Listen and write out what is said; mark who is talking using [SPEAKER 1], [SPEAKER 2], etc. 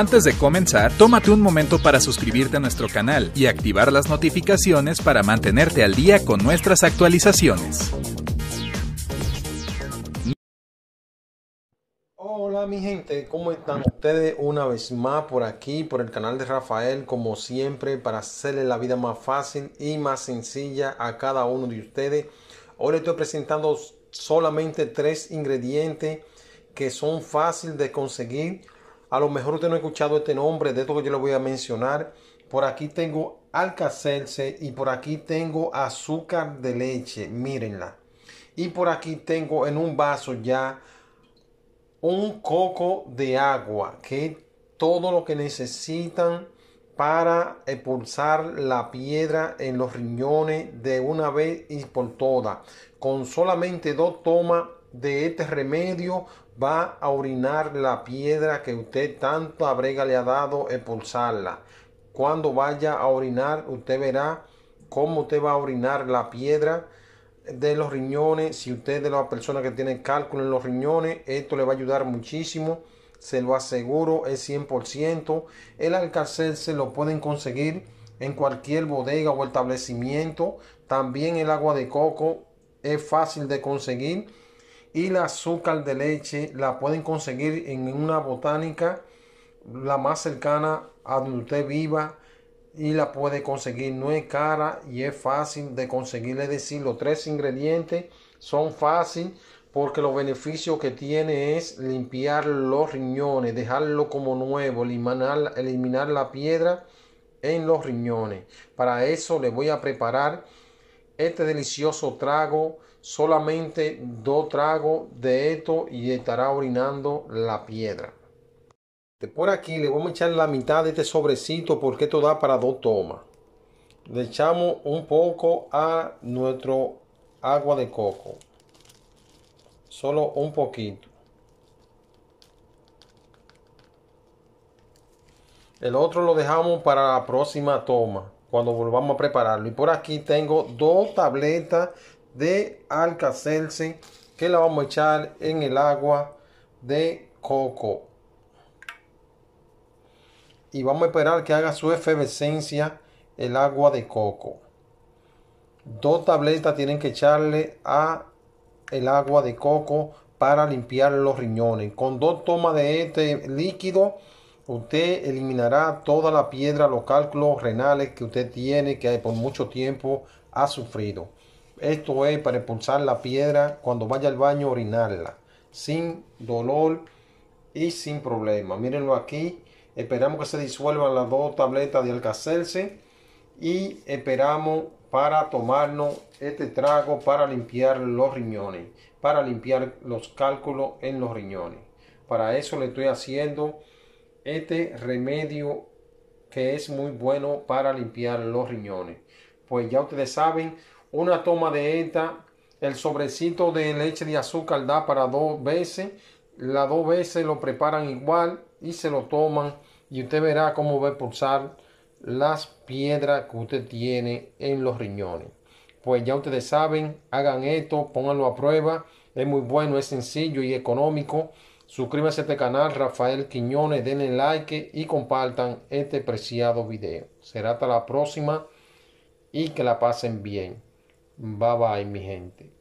[SPEAKER 1] Antes de comenzar, tómate un momento para suscribirte a nuestro canal y activar las notificaciones para mantenerte al día con nuestras actualizaciones. Hola mi gente, ¿cómo están ustedes? Una vez más por aquí, por el canal de Rafael, como siempre, para hacerle la vida más fácil y más sencilla a cada uno de ustedes. Hoy les estoy presentando solamente tres ingredientes que son fáciles de conseguir a lo mejor usted no ha escuchado este nombre, de todo que yo lo voy a mencionar. Por aquí tengo alcacelce y por aquí tengo azúcar de leche, mírenla. Y por aquí tengo en un vaso ya un coco de agua, que es todo lo que necesitan para expulsar la piedra en los riñones de una vez y por todas. Con solamente dos tomas de este remedio, va a orinar la piedra que usted tanto abrega le ha dado expulsarla. Cuando vaya a orinar, usted verá cómo usted va a orinar la piedra de los riñones. Si usted de la persona que tiene cálculo en los riñones, esto le va a ayudar muchísimo. Se lo aseguro, es 100%. El alcalcel se lo pueden conseguir en cualquier bodega o establecimiento. También el agua de coco es fácil de conseguir y la azúcar de leche la pueden conseguir en una botánica la más cercana a donde usted viva y la puede conseguir no es cara y es fácil de conseguir es decir los tres ingredientes son fácil porque los beneficios que tiene es limpiar los riñones dejarlo como nuevo eliminar, eliminar la piedra en los riñones para eso le voy a preparar este delicioso trago, solamente dos tragos de esto y estará orinando la piedra. De por aquí le vamos a echar la mitad de este sobrecito porque esto da para dos tomas. Le echamos un poco a nuestro agua de coco. Solo un poquito. El otro lo dejamos para la próxima toma cuando volvamos a prepararlo. Y por aquí tengo dos tabletas de alcacelse que la vamos a echar en el agua de coco. Y vamos a esperar que haga su efervescencia el agua de coco. Dos tabletas tienen que echarle a el agua de coco para limpiar los riñones. Con dos tomas de este líquido usted eliminará toda la piedra, los cálculos renales que usted tiene, que por mucho tiempo ha sufrido. Esto es para expulsar la piedra cuando vaya al baño a orinarla, sin dolor y sin problema. Mírenlo aquí. Esperamos que se disuelvan las dos tabletas de alcacelse y esperamos para tomarnos este trago para limpiar los riñones, para limpiar los cálculos en los riñones. Para eso le estoy haciendo este remedio que es muy bueno para limpiar los riñones. Pues ya ustedes saben, una toma de esta, el sobrecito de leche de azúcar da para dos veces, las dos veces lo preparan igual y se lo toman y usted verá cómo va a pulsar las piedras que usted tiene en los riñones. Pues ya ustedes saben, hagan esto, pónganlo a prueba, es muy bueno, es sencillo y económico Suscríbanse a este canal, Rafael Quiñones, denle like y compartan este preciado video. Será hasta la próxima y que la pasen bien. Bye bye mi gente.